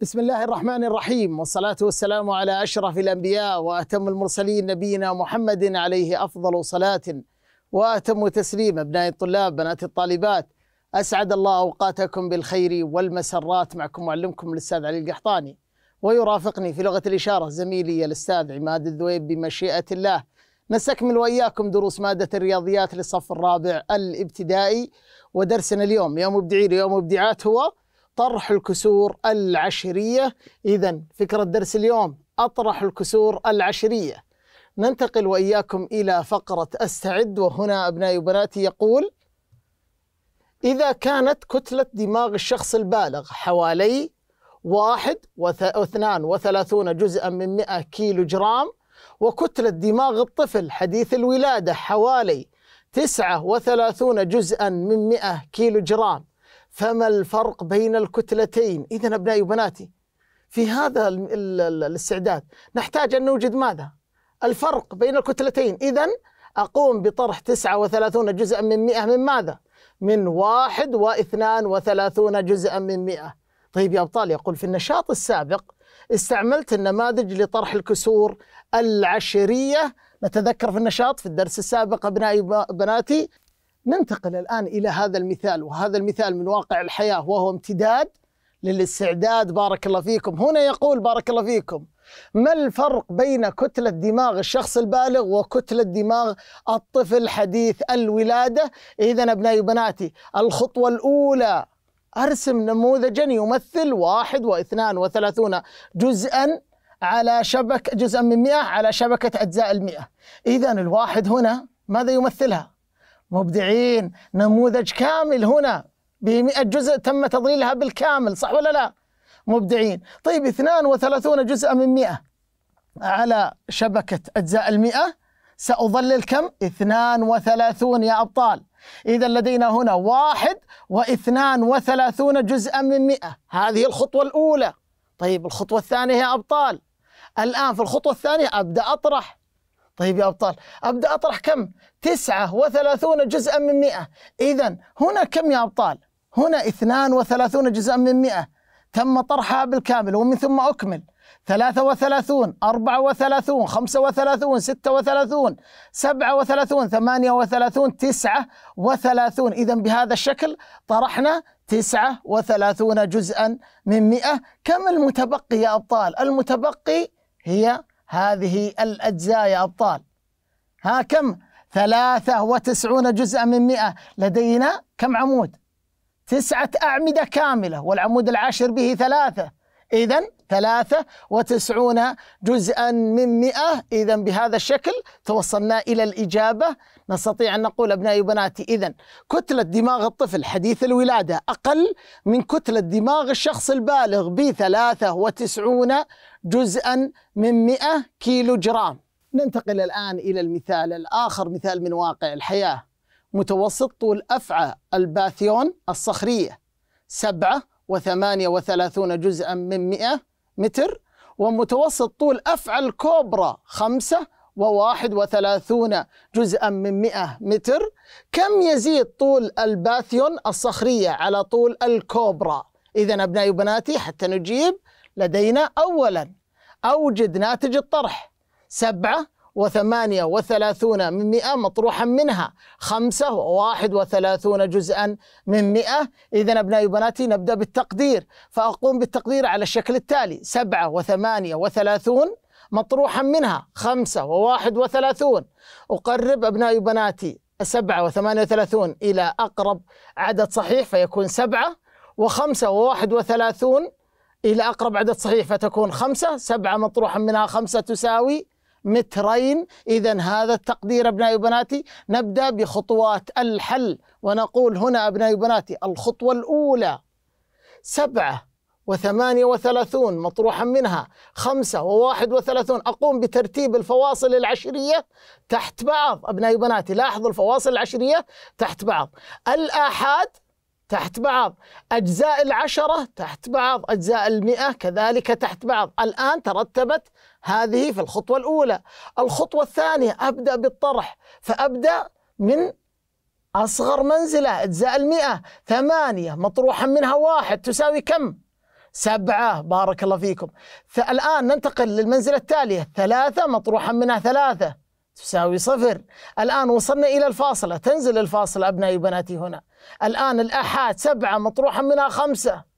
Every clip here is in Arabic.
بسم الله الرحمن الرحيم والصلاة والسلام على أشرف الأنبياء وأتم المرسلين نبينا محمد عليه أفضل صلاة وأتم تسليم أبناء الطلاب بنات الطالبات أسعد الله أوقاتكم بالخير والمسرات معكم معلمكم الأستاذ علي القحطاني ويرافقني في لغة الإشارة زميلي الأستاذ عماد الذويب بمشيئة الله نستكمل وإياكم دروس مادة الرياضيات للصف الرابع الابتدائي ودرسنا اليوم يوم مبدعين ويوم مبدعات هو طرح الكسور العشرية إذا فكرة درس اليوم أطرح الكسور العشرية ننتقل وإياكم إلى فقرة أستعد وهنا أبنائي وبناتي يقول إذا كانت كتلة دماغ الشخص البالغ حوالي واحد واثنان وثلاثون جزءا من 100 كيلو جرام وكتلة دماغ الطفل حديث الولادة حوالي 39 جزءا من 100 كيلو جرام فما الفرق بين الكتلتين إذا أبنائي وبناتي في هذا الاستعداد نحتاج أن نوجد ماذا الفرق بين الكتلتين إذا أقوم بطرح 39 جزءا من 100 من ماذا من واحد واثنان وثلاثون جزءا من 100 طيب يا أبطال يقول في النشاط السابق استعملت النماذج لطرح الكسور العشرية نتذكر في النشاط في الدرس السابق أبنائي وبناتي ننتقل الآن إلى هذا المثال وهذا المثال من واقع الحياة وهو امتداد للاستعداد بارك الله فيكم هنا يقول بارك الله فيكم ما الفرق بين كتلة دماغ الشخص البالغ وكتلة دماغ الطفل حديث الولادة إذا أبنائي وبناتي الخطوة الأولى أرسم نموذجا يمثل واحد واثنان وثلاثون جزءا على شبكة جزءا من مئة على شبكة أجزاء المئة إذا الواحد هنا ماذا يمثلها؟ مبدعين نموذج كامل هنا بمئة جزء تم تضليلها بالكامل صح ولا لا مبدعين طيب 32 جزءا من 100 على شبكة أجزاء المئة سأضلل كم 32 يا أبطال إذا لدينا هنا واحد واثنان وثلاثون جزءا من مئة هذه الخطوة الأولى طيب الخطوة الثانية يا أبطال الآن في الخطوة الثانية أبدأ أطرح طيب يا أبطال أبدأ أطرح كم 39 جزءا من 100 إذا هنا كم يا أبطال هنا 32 جزءا من 100 تم طرحها بالكامل ومن ثم أكمل 33 34 35 36 37 38 39 إذا بهذا الشكل طرحنا 39 جزءا من 100 كم المتبقي يا أبطال؟ المتبقي هي هذه الأجزاء يا أبطال ها كم ثلاثة وتسعون جزءا من مئة لدينا كم عمود تسعة أعمدة كاملة والعمود العاشر به ثلاثة إذا ثلاثة وتسعون جزءا من مئة إذا بهذا الشكل توصلنا إلى الإجابة نستطيع أن نقول أبنائي وبناتي إذا كتلة دماغ الطفل حديث الولادة أقل من كتلة دماغ الشخص البالغ بثلاثة وتسعون جزءا من 100 كيلو جرام ننتقل الآن إلى المثال الآخر مثال من واقع الحياة متوسط طول أفعى الباثيون الصخرية سبعة وثمانية وثلاثون جزءا من مئة متر ومتوسط طول أفعى الكوبرا خمسة وواحد وثلاثون جزءا من مئة متر كم يزيد طول الباثيون الصخرية على طول الكوبرا إذا أبنائي وبناتي حتى نجيب لدينا أولا أوجد ناتج الطرح سبعة وثمانية وثلاثون من مئة مطروحا منها خمسة وواحد وثلاثون جزءا من مئة إذا أبنائي وبناتي نبدأ بالتقدير فأقوم بالتقدير على الشكل التالي سبعة وثمانية وثلاثون مطروحا منها خمسة وواحد وثلاثون أقرب أبنائي وبناتي سبعة وثمانية وثلاثون إلى أقرب عدد صحيح فيكون سبعة وخمسة وواحد وثلاثون إلى أقرب عدد صحيح فتكون خمسة سبعة مطروحا منها خمسة تساوي مترين إذا هذا التقدير أبنائي وبناتي نبدأ بخطوات الحل ونقول هنا أبنائي وبناتي الخطوة الأولى سبعة وثمانية وثلاثون مطروحا منها خمسة وواحد وثلاثون أقوم بترتيب الفواصل العشرية تحت بعض أبنائي وبناتي لاحظوا الفواصل العشرية تحت بعض الآحاد تحت بعض أجزاء العشرة تحت بعض أجزاء المئة كذلك تحت بعض الآن ترتبت هذه في الخطوة الأولى الخطوة الثانية أبدأ بالطرح فأبدأ من أصغر منزلة أجزاء المئة ثمانية مطروحا منها واحد تساوي كم؟ سبعة بارك الله فيكم الآن ننتقل للمنزلة التالية ثلاثة مطروحا منها ثلاثة تساوي صفر الآن وصلنا إلى الفاصلة تنزل الفاصلة أبنائي وبناتي هنا الآن الآحاد سبعة مطروحة منها خمسة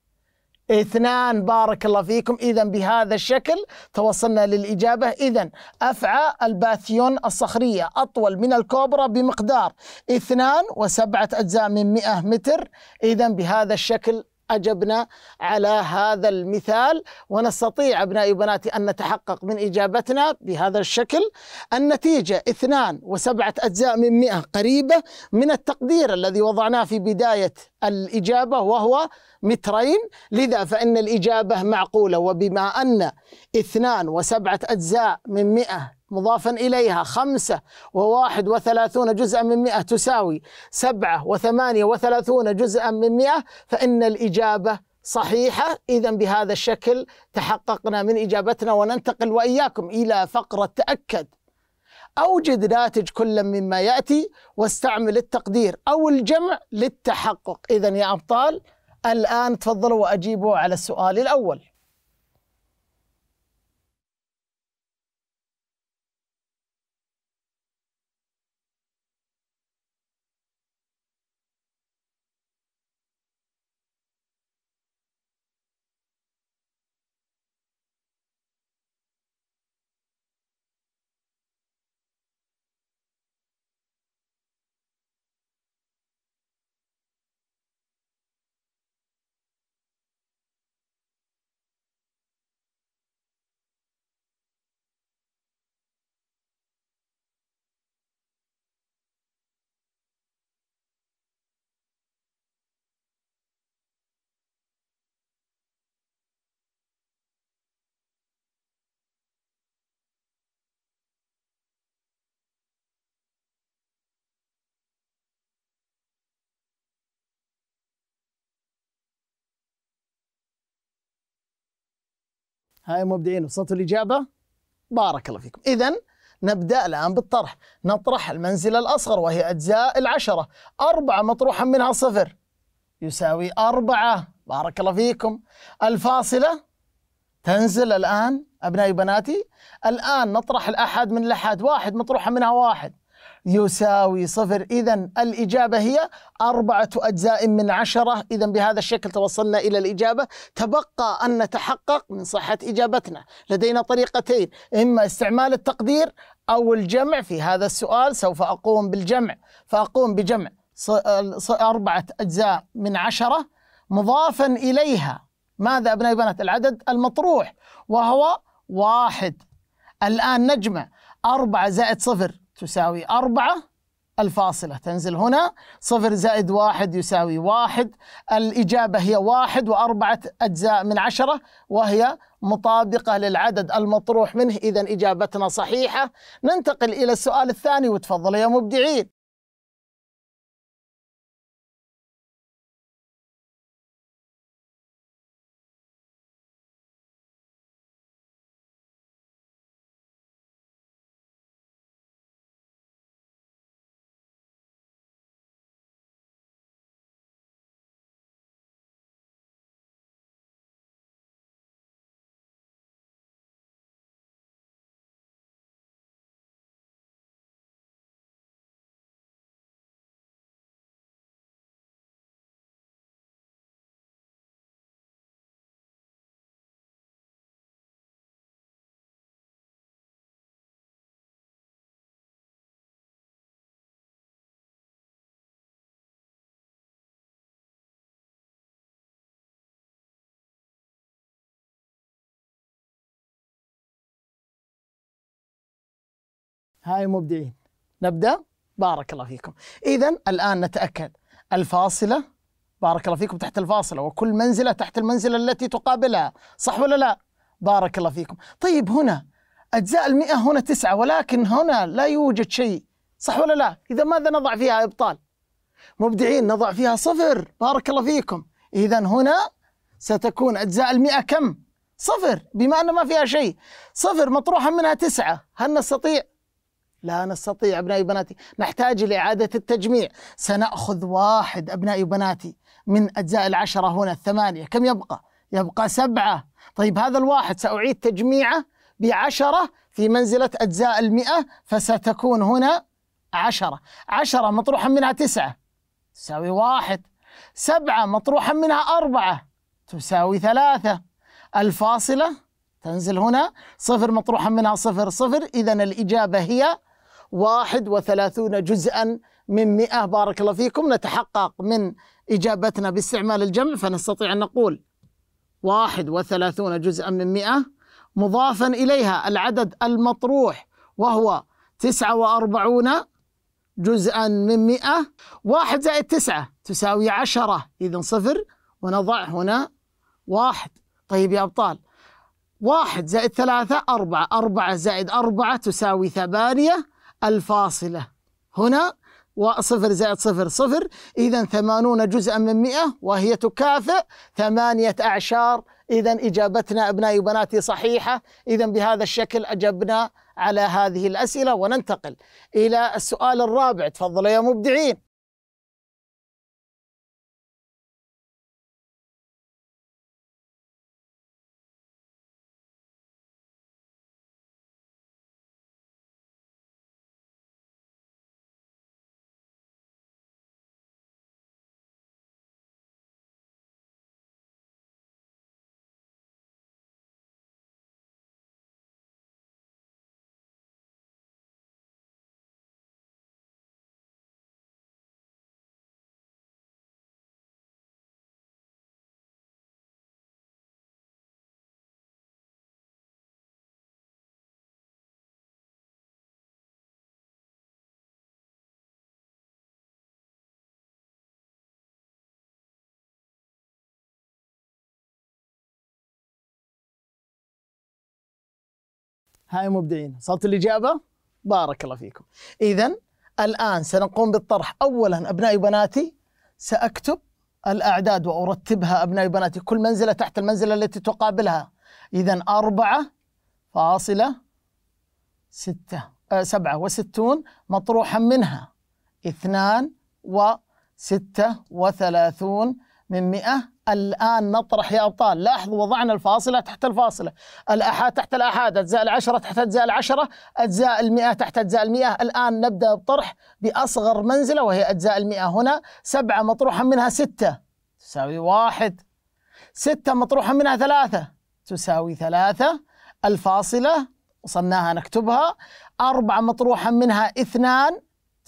اثنان بارك الله فيكم إذا بهذا الشكل توصلنا للإجابة إذا أفعى الباثيون الصخرية أطول من الكوبرا بمقدار اثنان وسبعة أجزاء من مئة متر إذا بهذا الشكل أجبنا على هذا المثال ونستطيع أبنائي وبناتي أن نتحقق من إجابتنا بهذا الشكل النتيجة اثنان وسبعة أجزاء من مئة قريبة من التقدير الذي وضعناه في بداية الإجابة وهو مترين لذا فإن الإجابة معقولة وبما أن اثنان وسبعة أجزاء من مئة مضافا إليها خمسة وواحد وثلاثون جزءا من مئة تساوي سبعة وثمانية وثلاثون جزءا من مئة فإن الإجابة صحيحة إذا بهذا الشكل تحققنا من إجابتنا وننتقل وإياكم إلى فقرة تأكد أوجد ناتج كل مما يأتي واستعمل التقدير أو الجمع للتحقق إذا يا أبطال الآن تفضلوا وأجيبوا على السؤال الأول هاي مبدعين وصلتوا الإجابة بارك الله فيكم إذا نبدأ الآن بالطرح نطرح المنزلة الأصغر وهي أجزاء العشرة أربعة مطروحا منها صفر يساوي أربعة بارك الله فيكم الفاصلة تنزل الآن أبنائي وبناتي الآن نطرح الأحد من الأحد واحد مطروحة منها واحد يساوي صفر إذا الإجابة هي أربعة أجزاء من عشرة إذا بهذا الشكل توصلنا إلى الإجابة تبقى أن نتحقق من صحة إجابتنا لدينا طريقتين إما استعمال التقدير أو الجمع في هذا السؤال سوف أقوم بالجمع فأقوم بجمع أربعة أجزاء من عشرة مضافا إليها ماذا أبنائي بنات العدد المطروح وهو واحد الآن نجمع أربعة زائد صفر تساوي أربعة الفاصلة تنزل هنا صفر زائد واحد يساوي واحد الإجابة هي واحد وأربعة أجزاء من عشرة وهي مطابقة للعدد المطروح منه إذا إجابتنا صحيحة ننتقل إلى السؤال الثاني وتفضل يا مبدعين هاي مبدعين نبدأ بارك الله فيكم إذا الآن نتأكد الفاصلة بارك الله فيكم تحت الفاصلة وكل منزلة تحت المنزلة التي تقابلها صح ولا لا بارك الله فيكم طيب هنا أجزاء المئة هنا تسعة ولكن هنا لا يوجد شيء صح ولا لا إذا ماذا نضع فيها إبطال مبدعين نضع فيها صفر بارك الله فيكم إذا هنا ستكون أجزاء المئة كم صفر بما أن ما فيها شيء صفر مطروحة منها تسعة هل نستطيع لا نستطيع أبنائي وبناتي نحتاج لإعادة التجميع سنأخذ واحد أبنائي وبناتي من أجزاء العشرة هنا الثمانية كم يبقى؟ يبقى سبعة طيب هذا الواحد سأعيد تجميعه بعشرة في منزلة أجزاء المئة فستكون هنا عشرة عشرة مطروحا منها تسعة تساوي واحد سبعة مطروحا منها أربعة تساوي ثلاثة الفاصلة تنزل هنا صفر مطروحا منها صفر صفر إذا الإجابة هي واحد وثلاثون جزءا من 100 بارك الله فيكم نتحقق من إجابتنا باستعمال الجمع فنستطيع أن نقول واحد وثلاثون جزءا من 100 مضافا إليها العدد المطروح وهو تسعة وأربعون جزءا من 100 واحد زائد تسعة تساوي عشرة إذا صفر ونضع هنا واحد طيب يا أبطال واحد زائد ثلاثة أربعة أربعة زائد أربعة تساوي ثمانية الفاصلة هنا وصفر زائد صفر صفر إذا ثمانون جزءا من مئة وهي تكافئ ثمانية أعشار إذا إجابتنا أبنائي وبناتي صحيحة إذا بهذا الشكل أجبنا على هذه الأسئلة وننتقل إلى السؤال الرابع تفضلوا يا مبدعين هاي مبدعين صارت الإجابة بارك الله فيكم إذا الآن سنقوم بالطرح أولا أبنائي وبناتي سأكتب الأعداد وأرتبها أبنائي وبناتي كل منزلة تحت المنزلة التي تقابلها إذا أربعة فاصلة ستة آه، سبعة وستون مطروحا منها اثنان وستة وثلاثون من مئة الآن نطرح يا أبطال لاحظوا وضعنا الفاصلة تحت الفاصلة الأحاد تحت الأحاد أجزاء العشرة تحت أجزاء العشرة أجزاء المئة تحت أجزاء المئة الآن نبدأ الطرح بأصغر منزلة وهي أجزاء المئة هنا سبعة مطروحة منها ستة تساوي واحد ستة مطروحة منها ثلاثة تساوي ثلاثة الفاصلة وصلناها نكتبها أربعة مطروحة منها اثنان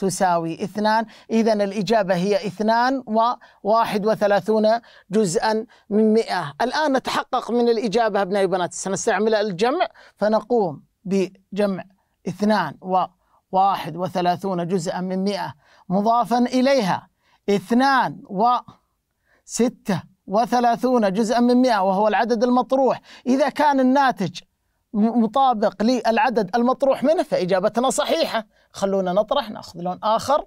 تساوي اثنان إذا الإجابة هي اثنان وواحد وثلاثون جزءا من مئة الآن نتحقق من الإجابة أبنائي وبناتي سنستعمل الجمع فنقوم بجمع اثنان وواحد وثلاثون جزءا من مئة مضافا إليها اثنان وستة وثلاثون جزءا من مئة وهو العدد المطروح إذا كان الناتج مطابق للعدد المطروح منه فإجابتنا صحيحة خلونا نطرح نأخذ لون آخر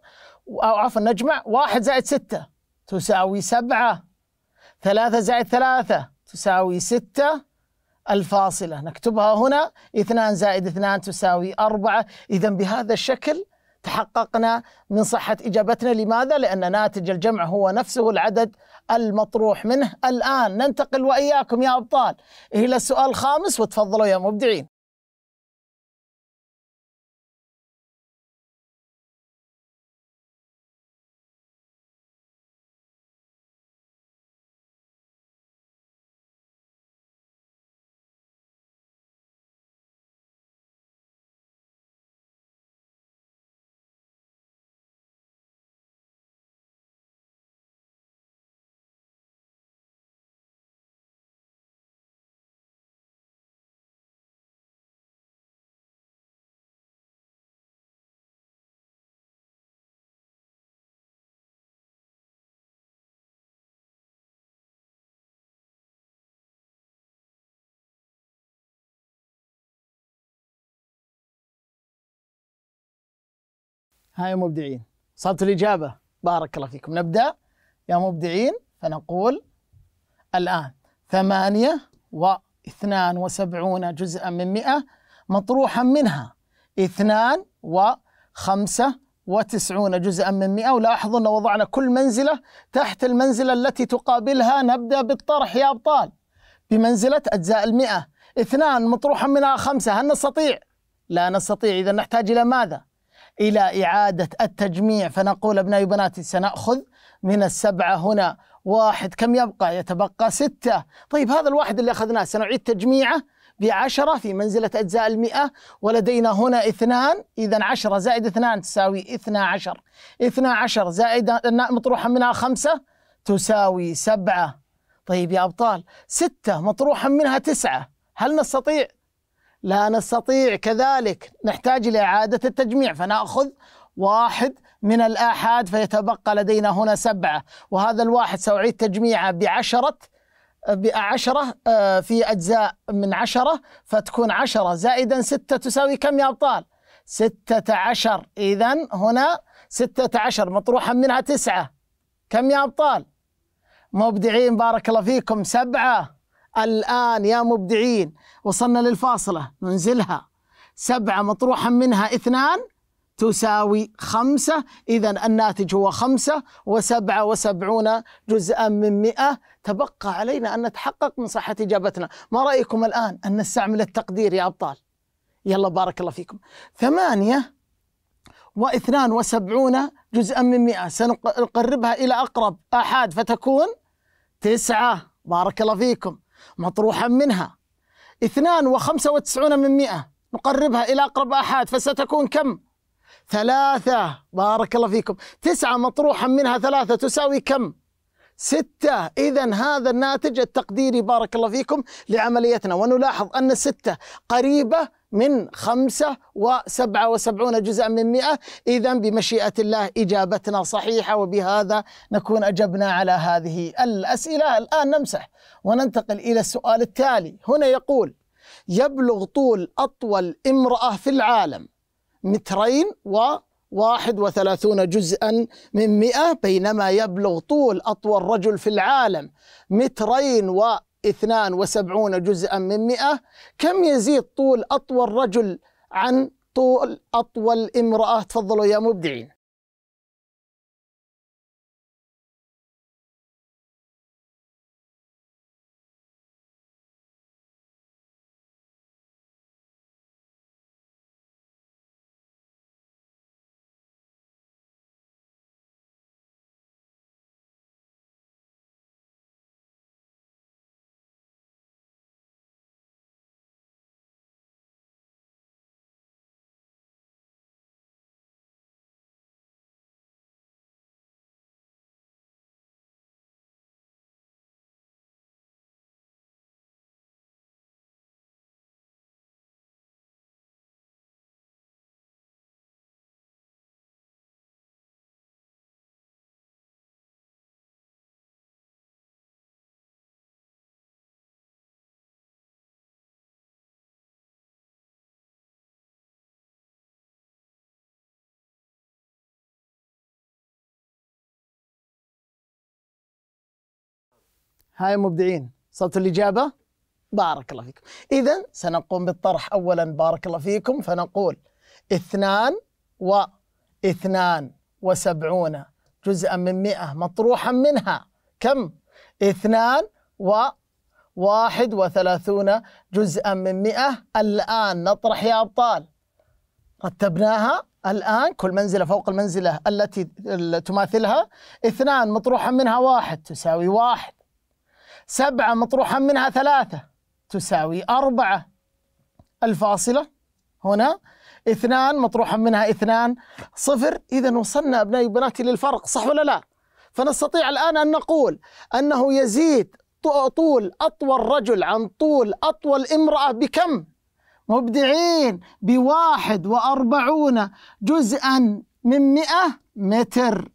أو عفوا نجمع واحد زائد ستة تساوي سبعة ثلاثة زائد ثلاثة تساوي ستة الفاصلة نكتبها هنا اثنان زائد اثنان تساوي أربعة إذا بهذا الشكل تحققنا من صحة إجابتنا لماذا؟ لأن ناتج الجمع هو نفسه العدد المطروح منه الآن ننتقل وإياكم يا أبطال إلى السؤال الخامس وتفضلوا يا مبدعين هاي مبدعين صارت الإجابة بارك الله فيكم نبدأ يا مبدعين فنقول الآن ثمانية واثنان وسبعون جزءا من مئة مطروحا منها اثنان وخمسة وتسعون جزءا من مئة ولاحظوا أن وضعنا كل منزلة تحت المنزلة التي تقابلها نبدأ بالطرح يا أبطال بمنزلة أجزاء المئة اثنان مطروحا منها خمسة هل نستطيع؟ لا نستطيع إذا نحتاج إلى ماذا؟ إلى إعادة التجميع فنقول أبنائي وبناتي سنأخذ من السبعة هنا واحد كم يبقى يتبقى ستة طيب هذا الواحد اللي أخذناه سنعيد تجميعه بعشرة في منزلة أجزاء المئة ولدينا هنا اثنان إذا عشرة زائد اثنان تساوي اثنا عشر اثنا عشر زائد مطروحة منها خمسة تساوي سبعة طيب يا أبطال ستة مطروحا منها تسعة هل نستطيع لا نستطيع كذلك نحتاج إلى إعادة التجميع فنأخذ واحد من الآحاد فيتبقى لدينا هنا سبعة وهذا الواحد سأعيد تجميعه بعشرة بعشرة آه، في أجزاء من عشرة فتكون عشرة زائدا ستة تساوي كم يا أبطال؟ ستة عشر إذا هنا ستة عشر مطروحا منها تسعة كم يا أبطال؟ مبدعين بارك الله فيكم سبعة الآن يا مبدعين وصلنا للفاصلة ننزلها سبعة مطروحا منها اثنان تساوي خمسة إذا الناتج هو خمسة وسبعة وسبعون جزءا من مئة تبقى علينا أن نتحقق من صحة إجابتنا ما رأيكم الآن أن نستعمل التقدير يا أبطال يلا بارك الله فيكم ثمانية واثنان وسبعون جزءا من مئة سنقربها إلى أقرب أحد فتكون تسعة بارك الله فيكم مطروحا منها اثنان وخمسة وتسعون من مئة نقربها إلى أقرب أحد فستكون كم؟ ثلاثة بارك الله فيكم تسعة مطروحا منها ثلاثة تساوي كم؟ ستة إذا هذا الناتج التقديري بارك الله فيكم لعمليتنا ونلاحظ أن الستة قريبة من خمسة وسبعة وسبعون جزءا من مئة إذا بمشيئة الله إجابتنا صحيحة وبهذا نكون أجبنا على هذه الأسئلة الآن نمسح وننتقل إلى السؤال التالي هنا يقول يبلغ طول أطول امرأة في العالم مترين و واحد وثلاثون جزءا من مئة بينما يبلغ طول أطول رجل في العالم مترين واثنان وسبعون جزءا من مئة كم يزيد طول أطول رجل عن طول أطول امرأة تفضلوا يا مبدعين هاي مبدعين صلت الإجابة بارك الله فيكم إذا سنقوم بالطرح أولا بارك الله فيكم فنقول اثنان و اثنان وسبعون جزءا من مئة مطروحا منها كم اثنان و واحد وثلاثون جزءا من مئة الآن نطرح يا أبطال رتبناها الآن كل منزلة فوق المنزلة التي تماثلها اثنان مطروحا منها واحد تساوي واحد سبعة مطروحا منها ثلاثة تساوي أربعة الفاصلة هنا اثنان مطروحا منها اثنان صفر إذا وصلنا أبنائي وبناتي للفرق صح ولا لا؟ فنستطيع الآن أن نقول أنه يزيد طول أطول رجل عن طول أطول امرأة بكم؟ مبدعين بواحد وأربعون جزءا من مئة متر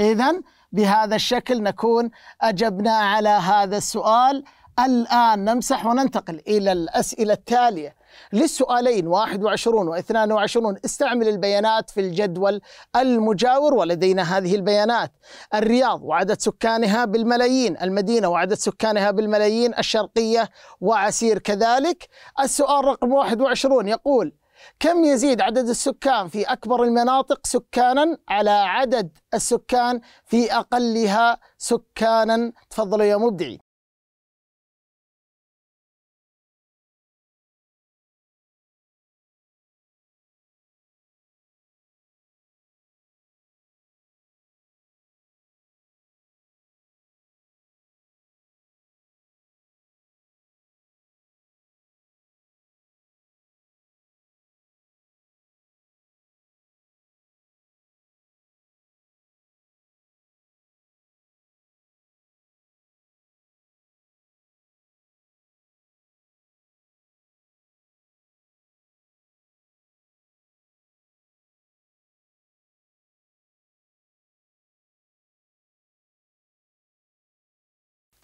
إذا بهذا الشكل نكون أجبنا على هذا السؤال الآن نمسح وننتقل إلى الأسئلة التالية للسؤالين 21 و 22 استعمل البيانات في الجدول المجاور ولدينا هذه البيانات الرياض وعدد سكانها بالملايين المدينة وعدد سكانها بالملايين الشرقية وعسير كذلك السؤال رقم 21 يقول كم يزيد عدد السكان في أكبر المناطق سكانا على عدد السكان في أقلها سكانا تفضلوا يا مبدعي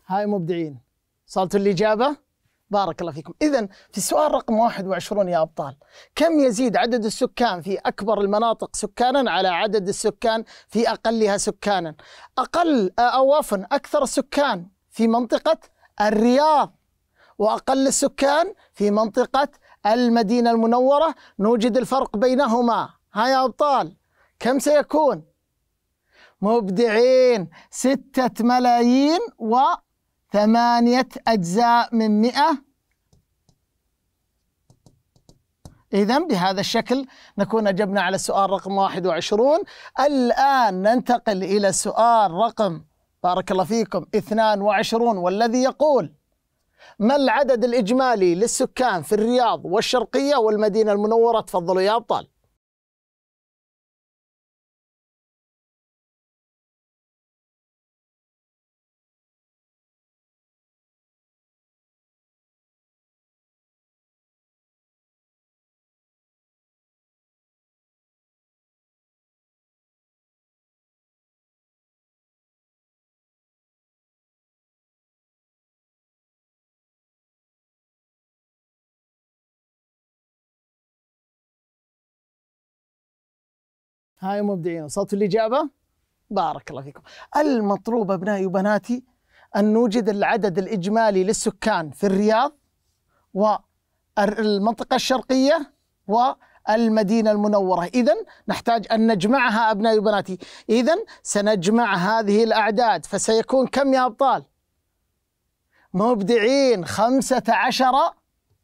هاي مبدعين صارت الإجابة؟ بارك الله فيكم إذا في السؤال رقم 21 يا أبطال كم يزيد عدد السكان في أكبر المناطق سكانا على عدد السكان في أقلها سكانا أقل أو عفوا أكثر السكان في منطقة الرياض وأقل السكان في منطقة المدينة المنورة نوجد الفرق بينهما ها يا أبطال كم سيكون؟ مبدعين ستة ملايين و ثمانية أجزاء من مئة إذا بهذا الشكل نكون أجبنا على السؤال رقم 21 الآن ننتقل إلى سؤال رقم بارك الله فيكم 22 والذي يقول ما العدد الإجمالي للسكان في الرياض والشرقية والمدينة المنورة تفضلوا يا أبطال هاي مبدعين وصلتوا الإجابة؟ بارك الله فيكم المطلوب أبنائي وبناتي أن نوجد العدد الإجمالي للسكان في الرياض والمنطقة الشرقية والمدينة المنورة إذا نحتاج أن نجمعها أبنائي وبناتي إذا سنجمع هذه الأعداد فسيكون كم يا أبطال؟ مبدعين خمسة عشر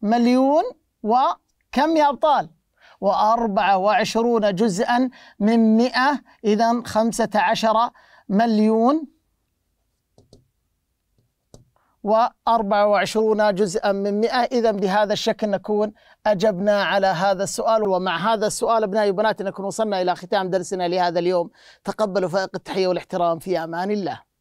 مليون وكم يا أبطال؟ وأربعة وعشرون جزءا من مئة إذا خمسة عشر مليون و24 جزءا من 100 إذا بهذا الشكل نكون أجبنا على هذا السؤال ومع هذا السؤال أبنائي وبناتي نكون وصلنا إلى ختام درسنا لهذا اليوم تقبلوا فائق التحية والاحترام في أمان الله